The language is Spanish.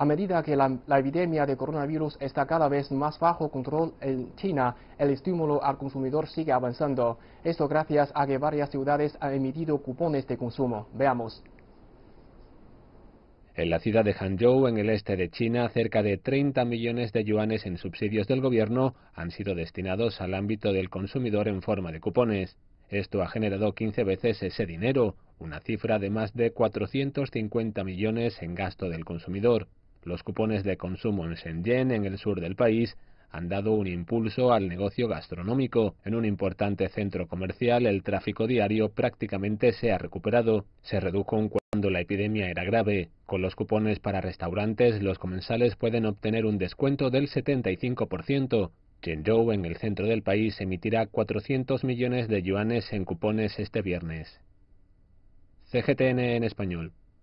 A medida que la, epidemia de coronavirus está cada vez más bajo control en China, el estímulo al consumidor sigue avanzando. Esto gracias a que varias ciudades han emitido cupones de consumo. Veamos. En la ciudad de Hangzhou, en el este de China, cerca de 30 millones de yuanes en subsidios del gobierno han sido destinados al ámbito del consumidor en forma de cupones. Esto ha generado 15 veces ese dinero, una cifra de más de 450 millones en gasto del consumidor. Los cupones de consumo en Shenzhen, en el sur del país, han dado un impulso al negocio gastronómico. En un importante centro comercial, el tráfico diario prácticamente se ha recuperado. Se redujo cuando la epidemia era grave. Con los cupones para restaurantes, los comensales pueden obtener un descuento del 75%. Shenzhou, en el centro del país, emitirá 400 millones de yuanes en cupones este viernes. CGTN en español.